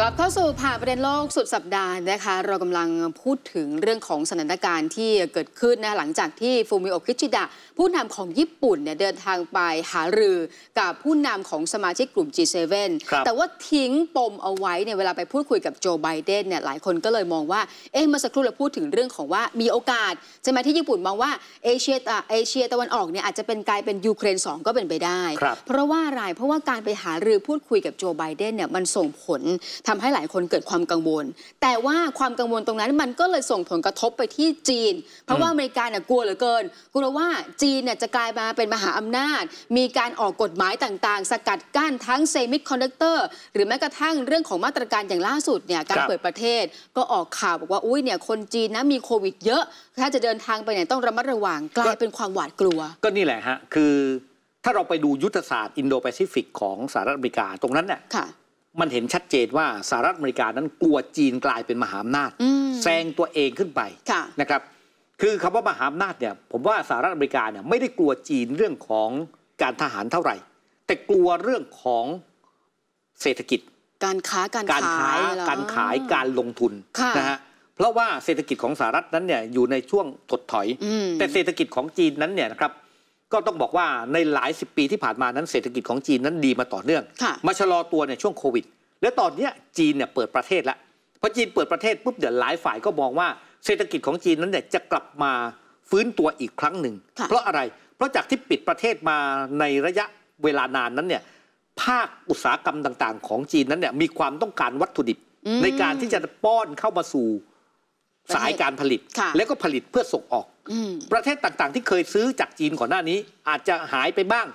กลับเข้าสู่ผ่าประเด็นโลกสุดสัปดาห์นะคะเรากำลังพูดถึงเรื่องของสถานการณ์ที่เกิดขึ้นนะหลังจากที่ฟูมิโอกิชิดะผู้นำของญี่ปุ่นเนี่ยเดินทางไปหารือกับผู้นำของสมาชิกกลุ่ม G7 แต่ว่าทิ้งปมเอาไว้เนี่ยเวลาไปพูดคุยกับโจไบเดนเนี่ยหลายคนก็เลยมองว่าเอ๊ะเมื่อสักครู่เราพูดถึงเรื่องของว่ามีโอกาสใช่ไหมที่ญี่ปุ่นมองว่าเอเชียเอเชีย ตะวันออกเนี่ยอาจจะเป็นกลายเป็นยูเครน2ก็เป็นไปได้ เพราะว่าอะไรเพราะว่าการไปหารือพูดคุยกับโจไบเดนเนี่ยมันส่งผลทำให้หลายคนเกิดความกังวล แต่ว่าความกังวลตรงนั้นมันก็เลยส่งผลกระทบไปที่จีน เพราะว่าอเมริกาเนี่ยกลัวเหลือเกิน กลัวว่าจีนเนี่ยจะกลายมาเป็นมหาอำนาจ มีการออกกฎหมายต่างๆ สกัดกั้นทั้งเซมิคอนดักเตอร์ หรือแม้กระทั่งเรื่องของมาตรการอย่างล่าสุดเนี่ย การเปิดประเทศ ก็ออกข่าวบอกว่า อุ้ยเนี่ย คนจีนนะมีโควิด เยอะ ถ้าจะเดินทางไปไหนต้องระมัดระวัง กลายเป็นความหวาดกลัว ก็นี่แหละฮะ คือ ถ้าเราไปดูยุทธศาสตร์อินโดแปซิฟิกของสหรัฐอเมริกาตรงนั้นเนี่ยมันเห็นชัดเจนว่าสหรัฐอเมริกานั้นกลัวจีนกลายเป็นมหาอำนาจแซงตัวเองขึ้นไปนะครับคือคำว่ามหาอำนาจเนี่ยผมว่าสหรัฐอเมริกาเนี่ยไม่ได้กลัวจีนเรื่องของการทหารเท่าไหร่ แต่กลัวเรื่องของเศรษฐกิจการค้าการขาย การขาการขายการลงทุนนะฮะเพราะว่าเศรษฐกิจของสหรัฐนั้นเนี่ยอยู่ในช่วงถดถอย แต่เศรษฐกิจของจีนนั้นเนี่ยนะครับก็ต้องบอกว่าในหลายสิบปีที่ผ่านมานั้นเศรษฐกิจของจีนนั้นดีมาต่อเนื่องมาชะลอตัวในช่วงโควิดและตอนนี้จีนเนี่ยเปิดประเทศแล้วพอจีนเปิดประเทศปุ๊บเดี๋ยวหลายฝ่ายก็มองว่า เศรษฐกิจของจีนนั้นเนี่ยจะกลับมาฟื้นตัวอีกครั้งหนึ่งเพราะอะไรเพราะจากที่ปิดประเทศมาในระยะเวลานานนั้นเนี่ยภาคอุตสาหกรรมต่าง ๆของจีนนั้นเนี่ยมีความต้องการวัตถุดิบในการที่จะป้อนเข้ามาสู่สายการผลิตแล้วก็ผลิตเพื่อส่งออกประเทศต่างๆ ที่เคยซื้อจากจีนก่อนหน้านี้ อาจจะหายไปบ้าง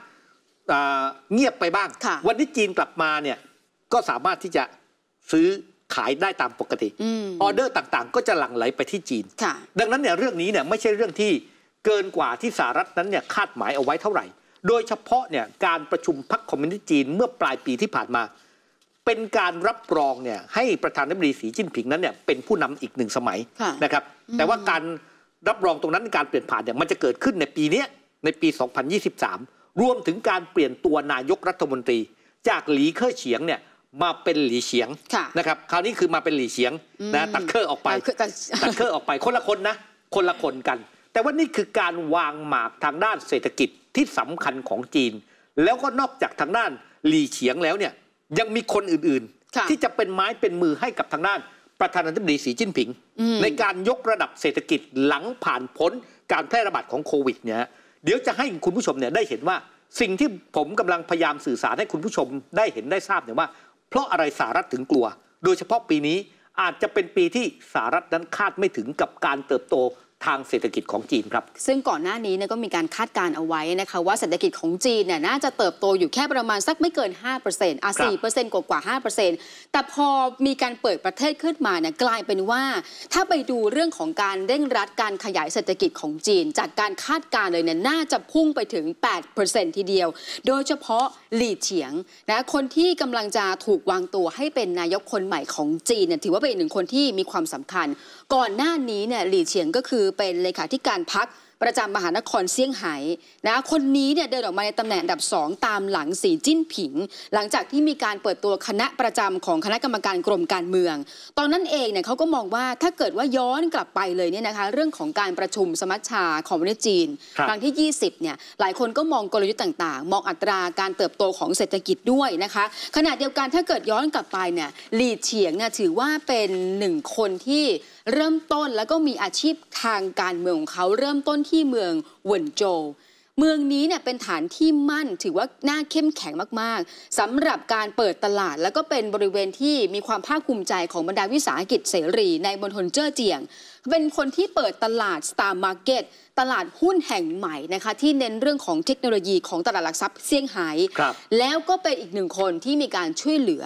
เงียบไปบ้างวันนี้จีนกลับมาเนี่ยก็สามารถที่จะซื้อขายได้ตามปกติ ออเดอร์ต่างๆ ก็จะหลั่งไหลไปที่จีนดังนั้นเนี่ยเรื่องนี้เนี่ยไม่ใช่เรื่องที่เกินกว่าที่สหรัฐนั้นเนี่ยคาดหมายเอาไว้เท่าไหร่ โดยเฉพาะเนี่ยการประชุมพักคอมมิวนิสต์จีน เมื่อปลายปีที่ผ่านมาเป็นการรับรองเนี่ยให้ประธานาธิบดีสีจิ้นผิงนั้นเนี่ยเป็นผู้นำอีกหนึ่งสมัยนะครับแต่ว่าการรับรองตรงนั้นการเปลี่ยนผ่านเนี่ยมันจะเกิดขึ้นในปีนี้ในปี 2023รวมถึงการเปลี่ยนตัวนายกรัฐมนตรี จากหลีเค่อเฉียงเนี่ยมาเป็นหลีเฉียงนะครับคราวนี้คือมาเป็นหลีเฉียงนะตัดเคอรออกไปตัดเคอรออกไปคนละคนนะคนละคนกัน แต่ว่านี่คือการวางหมากทางด้านเศรษฐกิจที่สำคัญของจีน แล้วก็นอกจากทางด้านหลีเฉียงแล้วเนี่ยยังมีคนอื่นๆ ที่จะเป็นไม้เป็นมือให้กับทางด้านประธานาธิบดีสีจิ้นผิง ในการยกระดับเศรษฐกิจหลังผ่านพ้น การแพร่ระบาดของโควิดเนี่ยเดี๋ยวจะให้คุณผู้ชมเนี่ยได้เห็นว่าสิ่งที่ผมกำลังพยายามสื่อสารให้คุณผู้ชมได้เห็นได้ทราบเนี่ยว่าเพราะอะไรสหรัฐถึงกลัว โดยเฉพาะปีนี้อาจจะเป็นปีที่สหรัฐนั้นคาดไม่ถึงกับการเติบโตทางเศรษฐกิจของจีนครับซึ่งก่อนหน้านี้ก็มีการคาดการเอาไว้นะคะว่าเศรษฐกิจของจีนเนี่ยน่าจะเติบโตอยู่แค่ประมาณสักไม่เกิน5%อ่ะ์กว่ากว่า์แต่พอมีการเปิดประเทศขึ้นมาเนี่ยกลายเป็นว่า ถ้าไปดูเรื่องของการเร่งรัดการขยายเศรษฐกิจของจีน จากการคาดการเลยเนี่ยน่าจะพุ่งไปถึง8%ทีเดียว โดยเฉพาะหลี่เฉียงนะคนที่กำลังจะถูกวางตัวให้เป็นนายกคนใหม่ของจีนเนี่ยถือว่าเป็นหนึ่งคนที่มีความสำคัญ ก่อนหน้านี้เนี่ยหลี่เฉียงก็คือเป็นเลขาธิการพักประจำมหานครเซี่ยงไฮ้นะคนนี้เนี่ยเดินออกมาในตำแหน่งดับสองตามหลังสีจิ้นผิง หลังจากที่มีการเปิดตัวคณะประจำของคณะกรรมการกรมการเมือง ตอนนั้นเองเนี่ยเขาก็มองว่าถ้าเกิดว่าย้อนกลับไปเลยเนี่ยนะคะเรื่องของการประชุมสมัชชาของประเทศจีน ครั้งที่ 20เนี่ยหลายคนก็มองกลยุทธ์ต่าง ๆ มองอัตราการเติบโตของเศรษฐกิจด้วยนะคะขณะเดียวกันถ้าเกิดย้อนกลับไปเนี่ยหลีเฉียงเนี่ยถือว่าเป็นหนึ่งคนที่เริ่มต้นแล้วก็มีอาชีพทางการเมืองของเขาเริ่มต้นที่เมืองเวนโจ เมืองนี้เนี่ยเป็นฐานที่มั่นถือว่าน่าเข้มแข็งมากๆ สำหรับการเปิดตลาดแล้วก็เป็นบริเวณที่มีความภาคภูมิใจของบรรดาวิสาหกิจเสรีในมณฑลเจ้อเจียง เป็นคนที่เปิดตลาดสตร์มาร์เก็ตตลาดหุ้นแห่งใหม่นะคะ ที่เน้นเรื่องของเทคโนโลยีของตลาดหลักทรัพย์เซี่ยงไฮ้แล้วก็เป็นอีกหนึ่งคนที่มีการช่วยเหลือ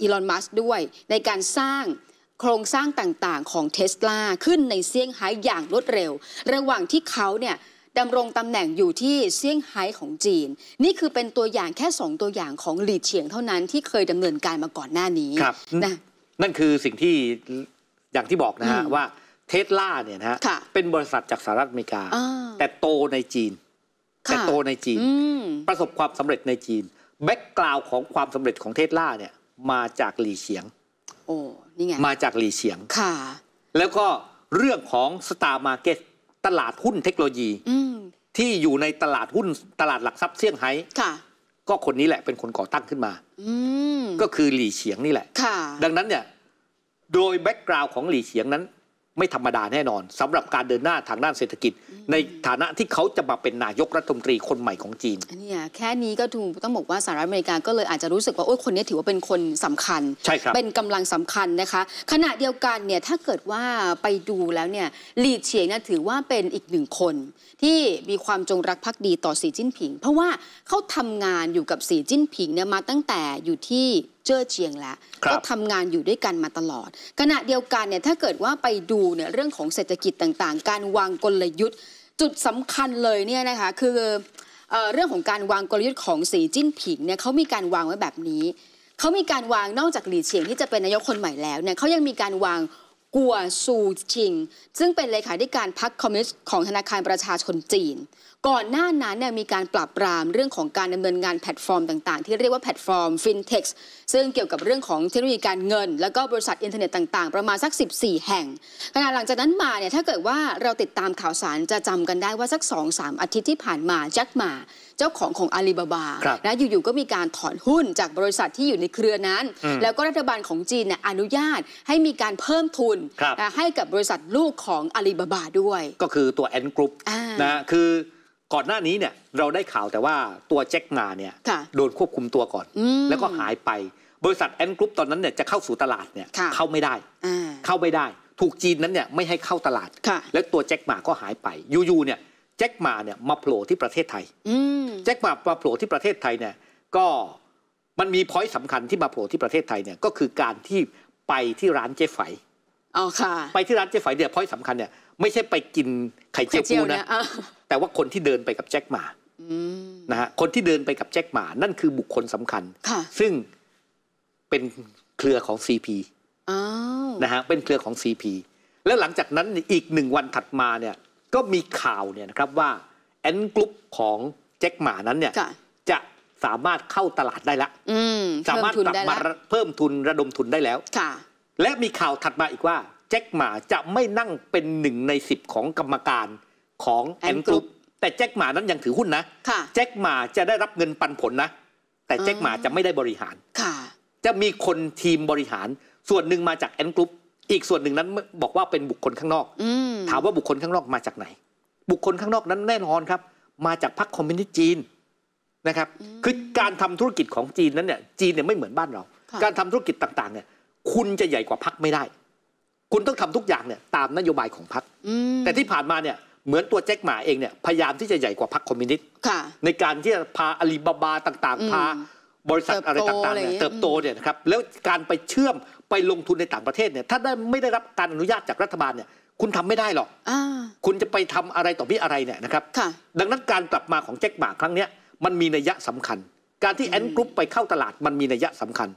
อีลอนมัสด้วยในการสร้างโครงสร้างต่างๆของเทสลาขึ้นในเซี่ยงไฮ้อย่างรวดเร็ว ระหว่างที่เขาเนี่ย ดำรงตำแหน่งอยู่ที่เซี่ยงไฮ้ของจีน นี่คือเป็นตัวอย่างแค่ 2 ตัวอย่างของหลีเฉียงเท่านั้นที่เคยดำเนินการมาก่อนหน้านี้นะนั่นคือสิ่งที่อย่างที่บอกนะฮะว่าเทสลาเนี่ยนะฮะ เป็นบริษัทจากสหรัฐอเมริกา แต่โตในจีนแต่โตในจีน ประสบความสำเร็จในจีนแบ็กกราวของความสำเร็จของเทสลาเนี่ย มาจากหลีเฉียงโอ้นี่ไงมาจากหลีเฉียง ค่ะ แล้วก็เรื่องของสตาร์มาร์เก็ตตลาดหุ้นเทคโนโลยี ที่อยู่ในตลาดหุ้นตลาดหลักทรัพย์เซี่ยงไฮ้ก็คนนี้แหละเป็นคนก่อตั้งขึ้นมา ก็คือหลี่เฉียงนี่แหละดังนั้นเนี่ยโดยแบ็กกราวน์ของหลี่เฉียงนั้นไม่ธรรมดาแน่นอนสำหรับการเดินหน้าทางด้านเศรษฐกิจ ในฐานะที่เขาจะมาเป็นนายกรัฐมนตรีคนใหม่ของจีนเนี่ยแค่นี้ก็ถูกต้องบอกว่าสหรัฐอเมริกาก็เลยอาจจะรู้สึกว่าโอ้ยคนนี้ถือว่าเป็นคนสำคัญใช่ครับเป็นกำลังสำคัญนะคะขณะเดียวกันเนี่ยถ้าเกิดว่าไปดูแล้วเนี่ยหลีเฉียงน่ถือว่าเป็นอีกหนึ่งคนที่มีความจงรักภักดีต่อสีจิ้นผิง เพราะว่าเขาทำงานอยู่กับสีจิ้นผิงเนี่ยมาตั้งแต่อยู่ที่เจ้อเจียงแล้วก็ทำงานอยู่ด้วยกันมาตลอด ขณะเดียวกันเนี่ยถ้าเกิดว่าไปดูเนี่ยเรื่องของเศรษฐกิจต่างๆ การวางกลยุทธ์ จุดสำคัญเลยเนี่ยนะคะคือเรื่องของการวางกลยุทธ์ของสีจิ้นผิงเนี่ยเขามีการวางไว้แบบนี้เขามีการวางนอกจากหลีเฉียงที่จะเป็นนายกคนใหม่แล้วเนี่ยเขายังมีการวางกัวซูชิงซึ่งเป็นเลขาธิการพรรคคอมมิวนิสต์ของธนาคารประชาชนจีนก่อนหน้านั้นเนี่ยมีการปรับปรามเรื่องของการดำเนินงานแพลตฟอร์มต่างๆที่เรียกว่าแพลตฟอร์มฟินเทคซึ่งเกี่ยวกับเรื่องของเทคโนโลยีการเงิน แล้วก็บริษัทอินเทอร์เน็ตต่างๆ ประมาณสัก 14 แห่ง ขณะหลังจากนั้นมาเนี่ยถ้าเกิดว่าเราติดตามข่าวสารจะจำกันได้ว่าสัก2าอาทิตย์ที่ผ่านมาแจ็คมา เจ้าของของอาลีบาบานะอยู่ๆก็มีการถอนหุ้นจากบริษัทที่อยู่ในเครือนั้น แล้วก็รัฐบาลของจีนน่ยอนุญาต ให้มีการเพิ่มทุนให้กับบริษัทลูกของอาลีบาบาด้วย ก็คือตัวแอนกรุ๊ปนะคือก่อนหน้านี้เนี่ยเราได้ข่าวแต่ว่าตัวแจ็คมาเนี่ยโดนควบคุมตัวก่อน แล้วก็หายไปบริษัทแอนกรุ๊ปตอนนั้นเนี่ยจะเข้าสู่ตลาดเนี่ยเข้าไม่ได้เข้าไม่ได้ถูกจีนนั้นเนี่ยไม่ให้เข้าตลาด แล้วตัวแจ็คมาก็หายไปยูๆเนี่ยแจ็คมาเนี่ยมาโผล่ที่ประเทศไทยแจ็คมามาโผล่ที่ประเทศไทยเนี่ยก็มันมีพอยต์สำคัญที่มาโผล่ที่ประเทศไทยเนี่ยก็คือการที่ไปที่ร้านเจ๊ไฝอ๋อค่ะ ไปที่ร้านเจ๊ไฝเนี่ยพอยต์สำคัญเนี่ยไม่ใช่ไปกินไข่เจียวปูนะ แต่ว่าคนที่เดินไปกับแจ็คหมานะฮะคนที่เดินไปกับแจ็คหมานั่นคือบุคคลสำคัญ ซึ่งเป็นเครือของซีพีนะฮะเป็นเครือของซีพีแล้วหลังจากนั้นอีกหนึ่งวันถัดมาเนี่ยก็มีข่าวเนี่ยนะครับว่าแอนกรุ๊ปของแจ็คหมานั้นเนี่ยจะสามารถเข้าตลาดได้ละสามารถกลับมาเพิ่มทุนระดมทุนได้แล้วและมีข่าวถัดมาอีกว่าแจ็คหมาจะไม่นั่งเป็นหนึ่งในสิบของกรรมการของแอนกรุ๊ปแต่แจ็คหมานั้นยังถือหุ้นนะะแจ็คหมาจะได้รับเงินปันผลนะ แต่แจ็คหมาจะไม่ได้บริหารค่ะ จะมีคนทีมบริหาร ส่วนหนึ่งมาจากแอนกรุ๊ปอีกส่วนหนึ่งนั้นบอกว่าเป็นบุคคลข้างนอกอถามว่าบุคคลข้างนอกมาจากไหน บุคคลข้างนอกนั้นแน่นอนครับ มาจากพรรคคอมมิวนิสต์จีนนะครับคือการทำธุรกิจของจีนนั้นเนี่ยจีนเนี่ยไม่เหมือนบ้านเรา การทำธุรกิจต่าง ๆเนี่ยคุณจะใหญ่กว่าพรรคไม่ได้คุณต้องทำทุกอย่างเนี่ยตามนโยบายของพรรคแต่ที่ผ่านมาเนี่ย เหมือนตัวแจ็คหมาเองเนี่ยพยายามที่จะใหญ่กว่าพรรคคอมมิวนิสต์ในการที่จะพาอาลีบาบาต่างๆพาบริษัทอะไรต่างๆเนี่ยเติบโตเนี่ยนะครับแล้วการไปเชื่อมไปลงทุนในต่างประเทศเนี่ยถ้าได้ไม่ได้รับการอนุญาตจากรัฐบาลเนี่ยคุณทำไม่ได้หรอกอคุณจะไปทำอะไรต่อพี่อะไรเนี่ยนะครับดังนั้นการกลับมาของแจ็คหมาครั้งนี้มันมีนัยยะสำคัญ การที่แอนกรุ๊ปไปเข้าตลาดมันมีนัยยะสำคัญ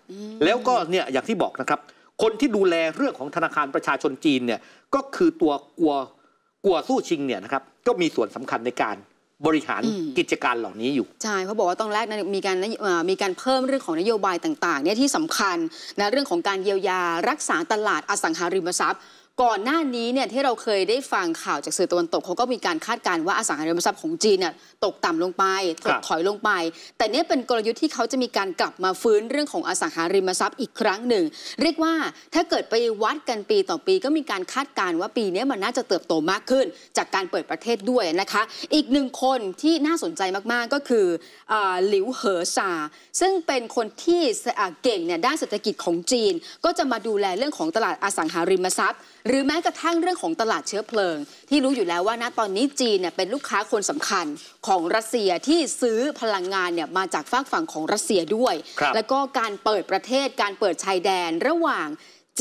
แล้วก็เนี่ยอย่างที่บอกนะครับคนที่ดูแลเรื่องของธนาคารประชาชนจีนเนี่ยก็คือตัวกัวกัวสู้ชิงเนี่ยนะครับก็มีส่วนสำคัญในการบริหารกิจการเหล่านี้อยู่ ใช่เขาบอกว่าตอนแรกนะมีการมีการเพิ่มเรื่องของนโยบายต่างๆเนี่ยที่สำคัญนะเรื่องของการเยียวยารักษาตลาดอสังหาริมทรัพย์ก่อนหน้านี้เนี่ยที่เราเคยได้ฟังข่าวจากสื่อตะวันตกเขาก็มีการคาดการณ์ว่าอสังหาริมทรัพย์ของจีนเนี่ยตกต่ำลงไปถดถอยลงไป แต่เนี่ยเป็นกลยุทธ์ที่เขาจะมีการกลับมาฟื้นเรื่องของอสังหาริมทรัพย์อีกครั้งหนึ่งเรียกว่าถ้าเกิดไปวัดกันปีต่อปีก็มีการคาดการณ์ว่าปีนี้มันน่าจะเติบโตมากขึ้น จากการเปิดประเทศด้วยนะคะอีกหนึ่งคนที่น่าสนใจมาก ๆ ก็คือหลิวเหอซาซึ่งเป็นคนที่เก่งเนี่ยด้านเศรษฐกิจของจีน ก็จะมาดูแลเรื่องของตลาดอสังหาริมทรัพย์หรือแม้กระทั่งเรื่องของตลาดเชื้อเพลิงที่รู้อยู่แล้วว่าณตอนนี้จีนเนี่ยเป็นลูกค้าคนสำคัญของรัสเซียที่ซื้อพลังงานเนี่ยมาจากฝากฝั่งของรัสเซียด้วย แล้วก็การเปิดประเทศการเปิดชายแดนระหว่าง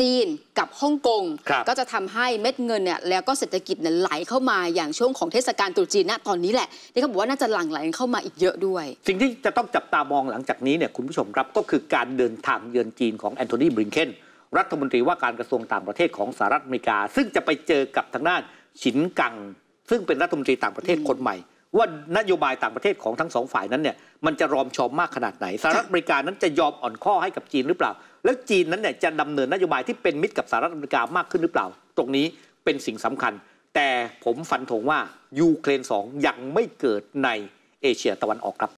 จีนกับฮ่องกงก็จะทำให้เม็ดเงินเนี่ยแล้วก็เศรษฐกิจเนี่ยไหลเข้ามาอย่างช่วงของเทศกาลตรุษจีนณตอนนี้แหละที่เขาบอกว่าน่าจะหลั่งไหลเข้ามาอีกเยอะด้วยสิ่งที่จะต้องจับตามองหลังจากนี้เนี่ยคุณผู้ชมครับก็คือการเดินทางเยือนจีนของแอนโทนีบริงเคนรัฐมนตรีว่าการกระทรวงต่างประเทศของสหรัฐอเมริกา ซึ่งจะไปเจอกับทางด้านฉินกัง ซึ่งเป็นรัฐมนตรีต่างประเทศคนใหม่ ว่านโยบายต่างประเทศของทั้งสองฝ่ายนั้นเนี่ยมันจะรอมชอมมากขนาดไหนสหรัฐอเมริกานั้นจะยอมอ่อนข้อให้กับจีนหรือเปล่า แล้วจีนนั้นเนี่ยจะดำเนินนโยบายที่เป็นมิตรกับสหรัฐอเมริกามากขึ้นหรือเปล่า ตรงนี้เป็นสิ่งสำคัญ แต่ผมฟันธงว่ายูเครนสองยังไม่เกิดในเอเชียตะวันออกครับ